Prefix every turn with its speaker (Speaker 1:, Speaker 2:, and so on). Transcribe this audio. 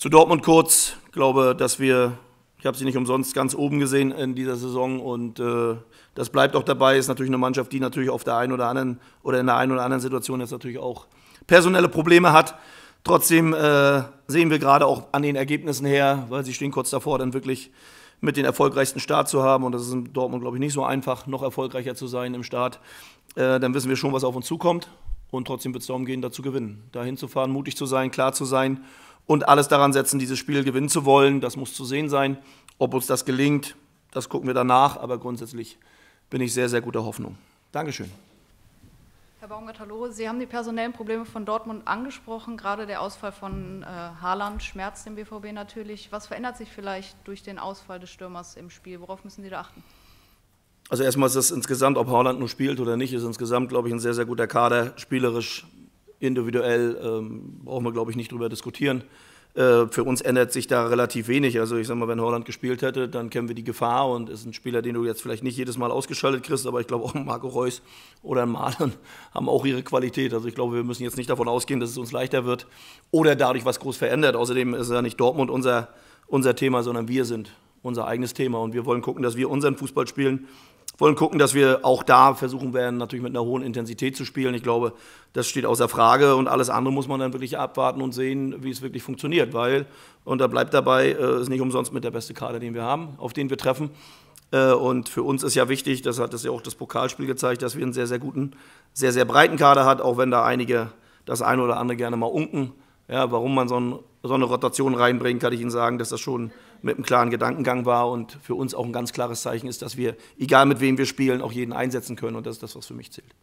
Speaker 1: Zu Dortmund kurz. Ich glaube, dass wir, ich habe sie nicht umsonst ganz oben gesehen in dieser Saison und äh, das bleibt auch dabei. Ist natürlich eine Mannschaft, die natürlich auf der einen oder anderen oder in der einen oder anderen Situation jetzt natürlich auch personelle Probleme hat. Trotzdem äh, sehen wir gerade auch an den Ergebnissen her, weil sie stehen kurz davor, dann wirklich mit den erfolgreichsten Start zu haben. Und das ist in Dortmund, glaube ich, nicht so einfach, noch erfolgreicher zu sein im Start. Äh, dann wissen wir schon, was auf uns zukommt. Und trotzdem wird es darum gehen, da zu gewinnen. Da hinzufahren, mutig zu sein, klar zu sein und alles daran setzen, dieses Spiel gewinnen zu wollen. Das muss zu sehen sein. Ob uns das gelingt, das gucken wir danach. Aber grundsätzlich bin ich sehr, sehr guter Hoffnung. Dankeschön.
Speaker 2: Herr Baumgart, hallo. Sie haben die personellen Probleme von Dortmund angesprochen, gerade der Ausfall von äh, Haaland schmerzt den BVB natürlich. Was verändert sich vielleicht durch den Ausfall des Stürmers im Spiel? Worauf müssen Sie da achten?
Speaker 1: Also erstmal ist es insgesamt, ob Haaland nun spielt oder nicht, ist insgesamt, glaube ich, ein sehr, sehr guter Kader, spielerisch individuell ähm, brauchen wir, glaube ich, nicht drüber diskutieren. Äh, für uns ändert sich da relativ wenig. Also ich sage mal, wenn Holland gespielt hätte, dann kennen wir die Gefahr und ist ein Spieler, den du jetzt vielleicht nicht jedes Mal ausgeschaltet kriegst, aber ich glaube auch Marco Reus oder ein Malen haben auch ihre Qualität. Also ich glaube, wir müssen jetzt nicht davon ausgehen, dass es uns leichter wird oder dadurch was groß verändert. Außerdem ist ja nicht Dortmund unser, unser Thema, sondern wir sind unser eigenes Thema und wir wollen gucken, dass wir unseren Fußball spielen wollen gucken, dass wir auch da versuchen werden, natürlich mit einer hohen Intensität zu spielen. Ich glaube, das steht außer Frage und alles andere muss man dann wirklich abwarten und sehen, wie es wirklich funktioniert, weil, und da bleibt dabei, äh, ist nicht umsonst mit der beste Kader, den wir haben, auf den wir treffen. Äh, und für uns ist ja wichtig, das hat das ja auch das Pokalspiel gezeigt, dass wir einen sehr, sehr guten, sehr, sehr breiten Kader hat, auch wenn da einige das eine oder andere gerne mal unken. Ja, warum man so, ein, so, eine Rotation reinbringt, kann ich Ihnen sagen, dass das schon mit einem klaren Gedankengang war und für uns auch ein ganz klares Zeichen ist, dass wir, egal mit wem wir spielen, auch jeden einsetzen können und das ist das, was für mich zählt.